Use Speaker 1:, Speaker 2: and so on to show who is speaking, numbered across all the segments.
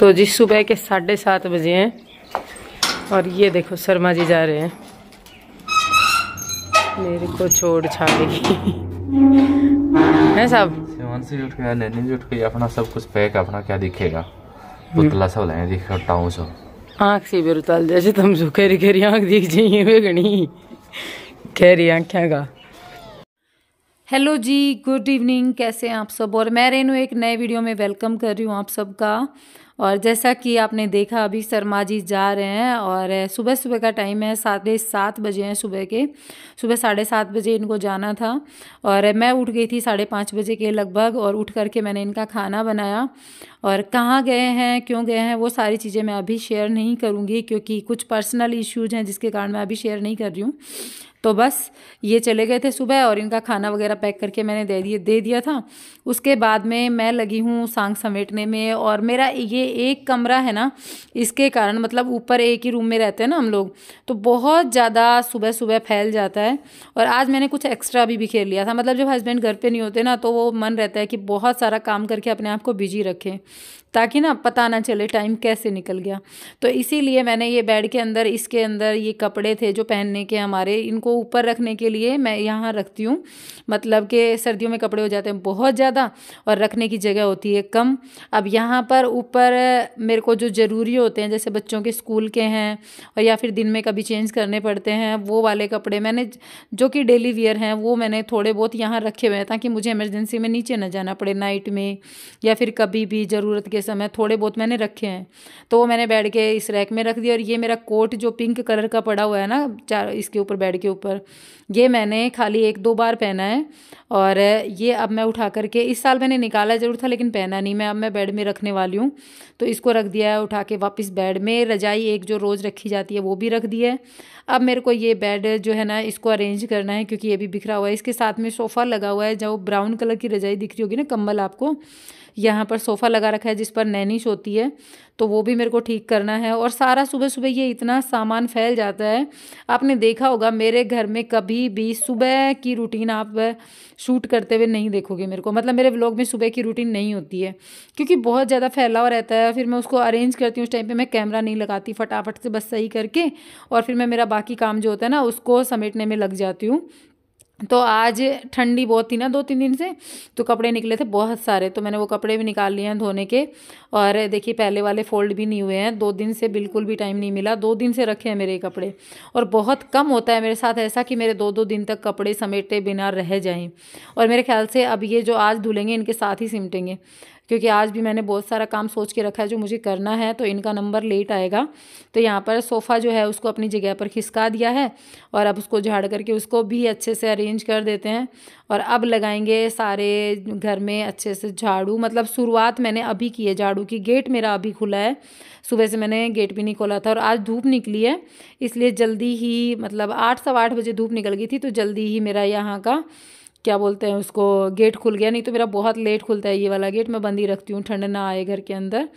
Speaker 1: तो जी सुबह के साढ़े सात बजे हैं और ये देखो शर्मा जी जा रहे हैं मेरे को छोड़ छाड़ेगी है साहब उठ गया उठ गई अपना सब कुछ पैक अपना क्या दिखेगा पुतला सब लाए टाउन सब से जैसे तुम खेरी दिख जाइए गणी खेरी का हेलो जी गुड इवनिंग कैसे हैं आप सब और मैं रेनू एक नए वीडियो में वेलकम कर रही हूँ आप सबका और जैसा कि आपने देखा अभी शर्मा जी जा रहे हैं और सुबह सुबह का टाइम है साढ़े सात बजे हैं सुबह के सुबह साढ़े सात बजे इनको जाना था और मैं उठ गई थी साढ़े पाँच बजे के लगभग और उठ करके मैंने इनका खाना बनाया और कहाँ गए हैं क्यों गए हैं वो सारी चीज़ें मैं अभी शेयर नहीं करूँगी क्योंकि कुछ पर्सनल इश्यूज हैं जिसके कारण मैं अभी शेयर नहीं कर रही हूँ तो बस ये चले गए थे सुबह और इनका खाना वगैरह पैक करके मैंने दे दिए दे दिया था उसके बाद में मैं लगी हूँ सांग समेटने में और मेरा ये एक कमरा है ना इसके कारण मतलब ऊपर एक ही रूम में रहते हैं ना हम लोग तो बहुत ज़्यादा सुबह सुबह फैल जाता है और आज मैंने कुछ एक्स्ट्रा भी बिखेर लिया था मतलब जब हस्बैंड घर पर नहीं होते ना तो वो मन रहता है कि बहुत सारा काम करके अपने आप को बिजी रखें ताकि ना पता ना चले टाइम कैसे निकल गया तो इसीलिए मैंने ये बेड के अंदर इसके अंदर ये कपड़े थे जो पहनने के हमारे इनको ऊपर रखने के लिए मैं यहाँ रखती हूँ मतलब कि सर्दियों में कपड़े हो जाते हैं बहुत ज़्यादा और रखने की जगह होती है कम अब यहाँ पर ऊपर मेरे को जो ज़रूरी होते हैं जैसे बच्चों के स्कूल के हैं और या फिर दिन में कभी चेंज करने पड़ते हैं वो वाले कपड़े मैंने जो कि डेली वियर हैं वो मैंने थोड़े बहुत यहाँ रखे हुए हैं ताकि मुझे इमरजेंसी में नीचे ना जाना पड़े नाइट में या फिर कभी भी ज़रूरत के के समय थोड़े बहुत मैंने रखे हैं तो वो मैंने बेड के इस रैक में रख दिया और ये मेरा कोट जो पिंक कलर का पड़ा हुआ है ना चार इसके ऊपर बेड के ऊपर ये मैंने खाली एक दो बार पहना है और ये अब मैं उठा करके इस साल मैंने निकाला ज़रूर था लेकिन पहना नहीं मैं अब मैं बेड में रखने वाली हूँ तो इसको रख दिया है उठा के वापस बेड में रजाई एक जो रोज़ रखी जाती है वो भी रख दिया है अब मेरे को ये बेड जो है ना इसको अरेंज करना है क्योंकि ये भी बिखरा हुआ है इसके साथ में सोफ़ा लगा हुआ है जो ब्राउन कलर की रजाई दिख रही होगी ना कम्बल आपको यहाँ पर सोफ़ा लगा रखा है जिस पर नैनिश होती है तो वो भी मेरे को ठीक करना है और सारा सुबह सुबह ये इतना सामान फैल जाता है आपने देखा होगा मेरे घर में कभी भी सुबह की रूटीन आप शूट करते हुए नहीं देखोगे मेरे को मतलब मेरे व्लॉग में सुबह की रूटीन नहीं होती है क्योंकि बहुत ज़्यादा फैला हुआ रहता है फिर मैं उसको अरेंज करती हूँ उस टाइम पर मैं कैमरा नहीं लगाती फटाफट से बस सही करके और फिर मैं मेरा बाकी काम जो होता है ना उसको समेटने में लग जाती हूँ तो आज ठंडी बहुत थी ना दो तीन दिन से तो कपड़े निकले थे बहुत सारे तो मैंने वो कपड़े भी निकाल लिए हैं धोने के और देखिए पहले वाले फ़ोल्ड भी नहीं हुए हैं दो दिन से बिल्कुल भी टाइम नहीं मिला दो दिन से रखे हैं मेरे ये कपड़े और बहुत कम होता है मेरे साथ ऐसा कि मेरे दो दो दिन तक कपड़े समेटे बिना रह जाएँ और मेरे ख्याल से अब ये जो आज धुलेंगे इनके साथ ही सिमटेंगे क्योंकि आज भी मैंने बहुत सारा काम सोच के रखा है जो मुझे करना है तो इनका नंबर लेट आएगा तो यहाँ पर सोफ़ा जो है उसको अपनी जगह पर खिसका दिया है और अब उसको झाड़ करके उसको भी अच्छे से अरेंज कर देते हैं और अब लगाएंगे सारे घर में अच्छे से झाड़ू मतलब शुरुआत मैंने अभी की है झाड़ू की गेट मेरा अभी खुला है सुबह से मैंने गेट भी नहीं खोला था और आज धूप निकली है इसलिए जल्दी ही मतलब आठ सवा आठ बजे धूप निकल गई थी तो जल्दी ही मेरा यहाँ का क्या बोलते हैं उसको गेट खुल गया नहीं तो मेरा बहुत लेट खुलता है ये वाला गेट मैं बंद ही रखती हूँ ठंड ना आए घर के अंदर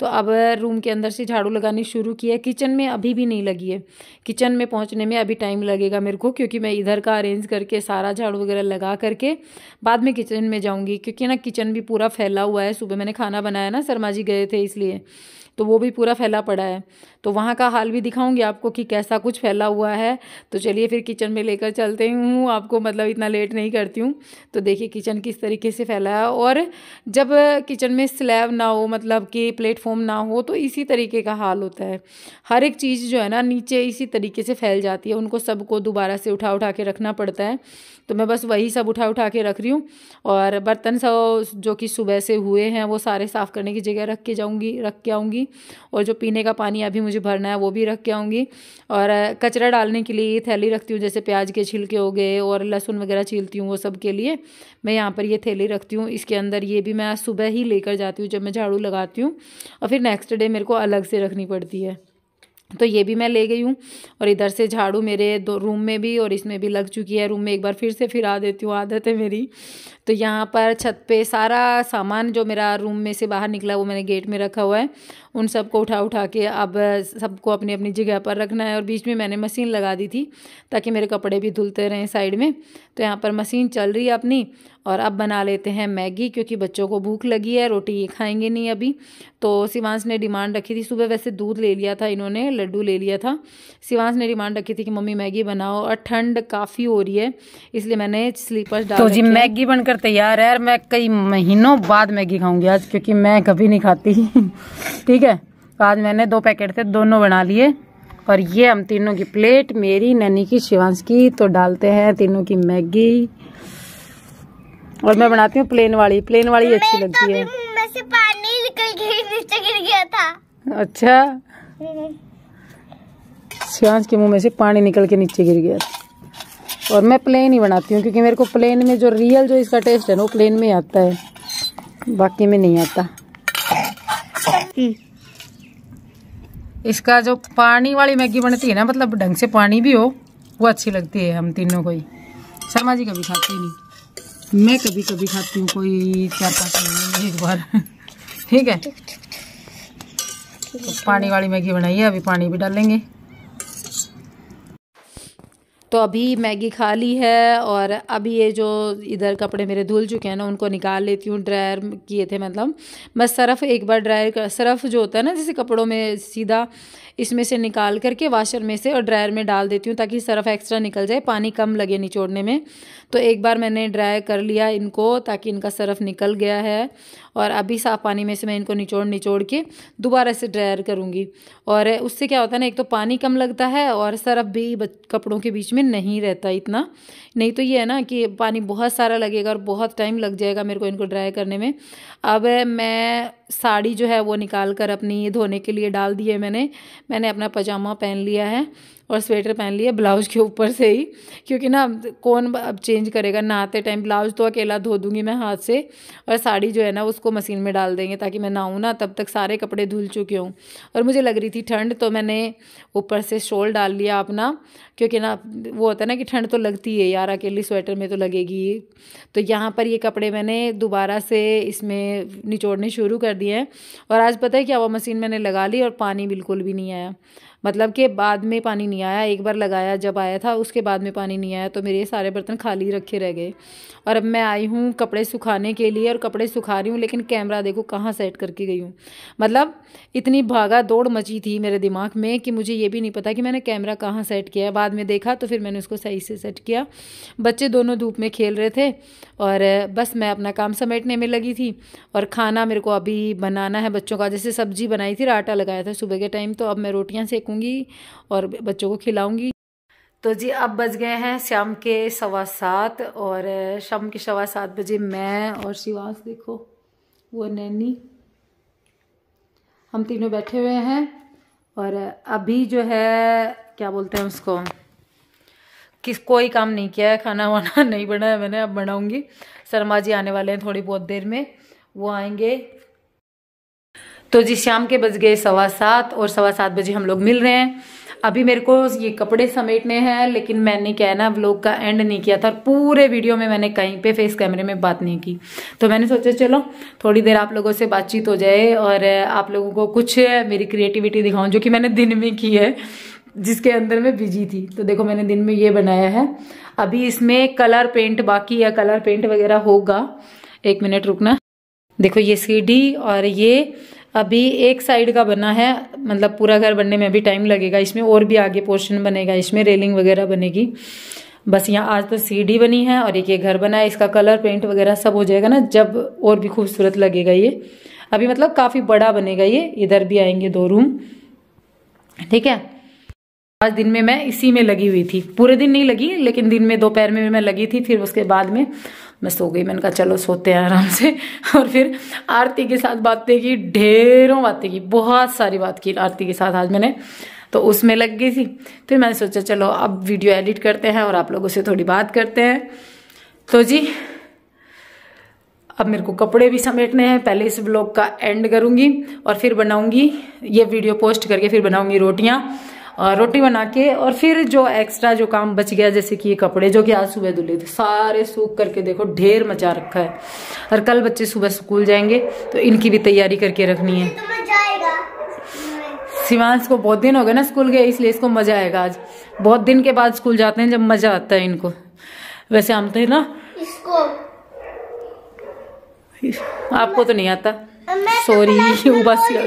Speaker 1: तो अब रूम के अंदर से झाड़ू लगानी शुरू की है किचन में अभी भी नहीं लगी है किचन में पहुँचने में अभी टाइम लगेगा मेरे को क्योंकि मैं इधर का अरेंज करके सारा झाड़ू वगैरह लगा करके बाद में किचन में जाऊँगी क्योंकि ना किचन भी पूरा फैला हुआ है सुबह मैंने खाना बनाया ना शर्मा जी गए थे इसलिए तो वो भी पूरा फैला पड़ा है तो वहाँ का हाल भी दिखाऊंगी आपको कि कैसा कुछ फैला हुआ है तो चलिए फिर किचन में लेकर चलते हूँ आपको मतलब इतना लेट नहीं करती करती हूँ तो देखिए किचन किस तरीके से फैला है और जब किचन में स्लैब ना हो मतलब कि प्लेटफॉर्म ना हो तो इसी तरीके का हाल होता है हर एक चीज़ जो है ना नीचे इसी तरीके से फैल जाती है उनको सबको दोबारा से उठा उठा के रखना पड़ता है तो मैं बस वही सब उठा उठा के रख रही हूँ और बर्तन सब जो कि सुबह से हुए हैं वो सारे साफ़ करने की जगह रख के जाऊँगी रख के आऊँगी और जो पीने का पानी अभी मुझे भरना है वो भी रख के आऊँगी और कचरा डालने के लिए थैली रखती हूँ जैसे प्याज के छिलके हो गए और लहसुन वगैरह छीलती हूँ वो सब के लिए मैं यहाँ पर ये थैली रखती हूँ इसके अंदर ये भी मैं सुबह ही लेकर जाती हूँ जब मैं झाड़ू लगाती हूँ और फिर नेक्स्ट डे मेरे को अलग से रखनी पड़ती है तो ये भी मैं ले गई हूँ और इधर से झाड़ू मेरे दो रूम में भी और इसमें भी लग चुकी है रूम में एक बार फिर से फिरा देती हूँ आदत है मेरी तो यहाँ पर छत पे सारा सामान जो मेरा रूम में से बाहर निकला वो मैंने गेट में रखा हुआ है उन सबको उठा उठा के अब सबको अपनी अपनी जगह पर रखना है और बीच में मैंने मशीन लगा दी थी ताकि मेरे कपड़े भी धुलते रहें साइड में तो यहाँ पर मशीन चल रही है अपनी और अब बना लेते हैं मैगी क्योंकि बच्चों को भूख लगी है रोटी ये खाएंगे नहीं अभी तो शिवांश ने डिमांड रखी थी सुबह वैसे दूध ले लिया था इन्होंने लड्डू ले लिया था शिवांश ने डिमांड रखी थी कि मम्मी मैगी बनाओ और ठंड काफ़ी हो रही है इसलिए मैंने स्लीपर्स डाल तो जी मैगी बनकर तैयार है और मैं कई महीनों बाद मैगी खाऊंगी आज क्योंकि मैं कभी नहीं खाती ठीक है है तो आज मैंने दो पैकेट थे दोनों बना लिए और ये हम तीनों की प्लेट मेरी नैनी की शिवांश की तो डालते हैं तीनों की मैगी और मैं बनाती हूँ प्लेन वाली प्लेन वाली अच्छी तो लगती है पानी निकल गिर गया था अच्छा सियांस के मुंह में से पानी निकल के नीचे गिर गया और मैं प्लेन ही बनाती हूँ क्योंकि मेरे को प्लेन में जो रियल जो इसका टेस्ट है ना वो प्लेन में आता है बाकी में नहीं आता हम्म। इसका जो पानी वाली मैगी बनती है ना मतलब ढंग से पानी भी हो वो अच्छी लगती है हम तीनों को ही शर्मा जी कभी खाती नहीं मैं कभी कभी खाती हूँ कोई चार पाँच एक बार ठीक है तो पानी वाली मैगी बनाइए अभी पानी भी डालेंगे तो अभी मैगी खा ली है और अभी ये जो इधर कपड़े मेरे धुल चुके हैं ना उनको निकाल लेती हूँ ड्रायर किए थे मतलब बस सरफ एक बार ड्रायर कर सरफ जो होता है ना जैसे कपड़ों में सीधा इसमें से निकाल करके वाशर में से और ड्रायर में डाल देती हूँ ताकि सरफ एक्स्ट्रा निकल जाए पानी कम लगे निचोड़ने में तो एक बार मैंने ड्राई कर लिया इनको ताकि इनका सरफ निकल गया है और अभी साफ़ पानी में से मैं इनको निचोड़ निचोड़ के दोबारा से ड्रायर करूँगी और उससे क्या होता है ना एक तो पानी कम लगता है और सरफ भी कपड़ों के बीच में नहीं रहता इतना नहीं तो ये है ना कि पानी बहुत सारा लगेगा और बहुत टाइम लग जाएगा मेरे को इनको ड्राई करने में अब मैं साड़ी जो है वो निकाल कर अपनी धोने के लिए डाल दी है मैंने मैंने अपना पजामा पहन लिया है और स्वेटर पहन लिया ब्लाउज के ऊपर से ही क्योंकि ना कौन अब चेंज करेगा नहाते टाइम ब्लाउज तो अकेला धो दूंगी मैं हाथ से और साड़ी जो है ना उसको मशीन में डाल देंगे ताकि मैं नहाऊँ ना तब तक सारे कपड़े धुल चुके हूँ और मुझे लग रही थी ठंड तो मैंने ऊपर से शोल डाल लिया अपना क्योंकि ना वो होता है ना कि ठंड तो लगती है यार अकेली स्वेटर में तो लगेगी तो यहाँ पर ये कपड़े मैंने दोबारा से इसमें निचोड़ने शुरू कर कर दिया है और आज पता है क्या हुआ मशीन मैंने लगा ली और पानी बिल्कुल भी नहीं आया मतलब कि बाद में पानी नहीं आया एक बार लगाया जब आया था उसके बाद में पानी नहीं आया तो मेरे सारे बर्तन खाली रखे रह गए और अब मैं आई हूँ कपड़े सुखाने के लिए और कपड़े सुखा रही हूँ लेकिन कैमरा देखो कहाँ सेट करके गई हूँ मतलब इतनी भागा दौड़ मची थी मेरे दिमाग में कि मुझे ये भी नहीं पता कि मैंने कैमरा कहाँ सेट किया बाद में देखा तो फिर मैंने उसको सही से सेट किया बच्चे दोनों धूप में खेल रहे थे और बस मैं अपना काम समेटने में लगी थी और खाना मेरे को अभी बनाना है बच्चों का जैसे सब्जी बनाई थी और आटा लगाया था सुबह के टाइम तो अब मैं रोटियाँ सेकूँ रखूँगी और बच्चों को खिलाऊँगी तो जी अब बज गए हैं शाम के सवा सात और शाम के सवा सात बजे मैं और शिवास देखो वो नैनी हम तीनों बैठे हुए हैं और अभी जो है क्या बोलते हैं उसको किस कोई काम नहीं किया है खाना वाना नहीं बनाया मैंने अब बनाऊंगी शर्मा जी आने वाले हैं थोड़ी बहुत देर में वो आएंगे तो जी शाम के बज गए सवा सात और सवा सात बजे हम लोग मिल रहे हैं अभी मेरे को ये कपड़े समेटने हैं लेकिन मैंने क्या है ना व्लॉग का एंड नहीं किया था और पूरे वीडियो में मैंने कहीं पे फेस कैमरे में बात नहीं की तो मैंने सोचा चलो थोड़ी देर आप लोगों से बातचीत हो जाए और आप लोगों को कुछ मेरी क्रिएटिविटी दिखाऊं जो कि मैंने दिन में की है जिसके अंदर मैं बिजी थी तो देखो मैंने दिन में ये बनाया है अभी इसमें कलर पेंट बाकी या कलर पेंट वगैरह होगा एक मिनट रुकना देखो ये सीढ़ी और ये अभी एक साइड का बना है मतलब पूरा घर बनने में अभी टाइम लगेगा इसमें और भी आगे पोर्शन बनेगा इसमें रेलिंग वगैरह बनेगी बस यहाँ आज तो सीढ़ी बनी है और एक ये घर बना है इसका कलर पेंट वगैरह सब हो जाएगा ना जब और भी खूबसूरत लगेगा ये अभी मतलब काफ़ी बड़ा बनेगा ये इधर भी आएंगे दो रूम ठीक है आज दिन में मैं इसी में लगी हुई थी पूरे दिन नहीं लगी लेकिन दिन में दोपहर में मैं लगी थी फिर उसके बाद में मैं सो गई मैंने कहा चलो सोते हैं आराम से और फिर आरती के साथ बातें की ढेरों बातें की बहुत सारी बात की आरती के साथ आज मैंने तो उसमें लग गई थी फिर मैंने सोचा चलो अब वीडियो एडिट करते हैं और आप लोगों से थोड़ी बात करते हैं तो जी अब मेरे को कपड़े भी समेटने हैं पहले इस ब्लॉग का एंड करूंगी और फिर बनाऊंगी ये वीडियो पोस्ट करके फिर बनाऊंगी रोटियां रोटी बना के और फिर जो एक्स्ट्रा जो काम बच गया जैसे कि ये कपड़े जो कि आज सुबह धुले थे सारे सूख करके देखो ढेर मचा रखा है और कल बच्चे सुबह स्कूल जाएंगे तो इनकी भी तैयारी करके रखनी है शिवांश तो को बहुत दिन हो गए ना स्कूल गए इसलिए इसको मजा आएगा आज बहुत दिन के बाद स्कूल जाते हैं जब मजा आता है इनको वैसे हम तो ना इसको आपको तो नहीं आता सॉरी तो उबासी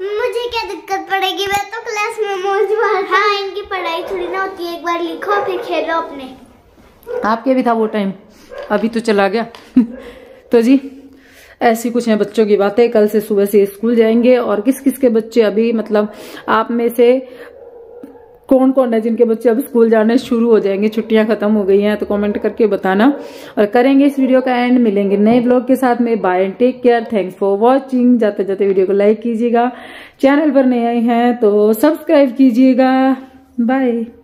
Speaker 1: मुझे क्या दिक्कत पड़ेगी मैं तो बस हाँ इनकी पढ़ाई थोड़ी ना होती है एक बार लिखो फिर खेलो अपने आपके भी था वो टाइम अभी तो चला गया तो जी ऐसी कुछ हैं बच्चों की बातें कल से सुबह से स्कूल जाएंगे और किस किस के बच्चे अभी मतलब आप में से कौन कौन है जिनके बच्चे अब स्कूल जाने शुरू हो जाएंगे छुट्टियां खत्म हो गई हैं तो कमेंट करके बताना और करेंगे इस वीडियो का एंड मिलेंगे नए ब्लॉग के साथ में bye and take care thanks for watching जाते जाते वीडियो को लाइक कीजिएगा चैनल पर नए आए हैं तो सब्सक्राइब कीजिएगा बाय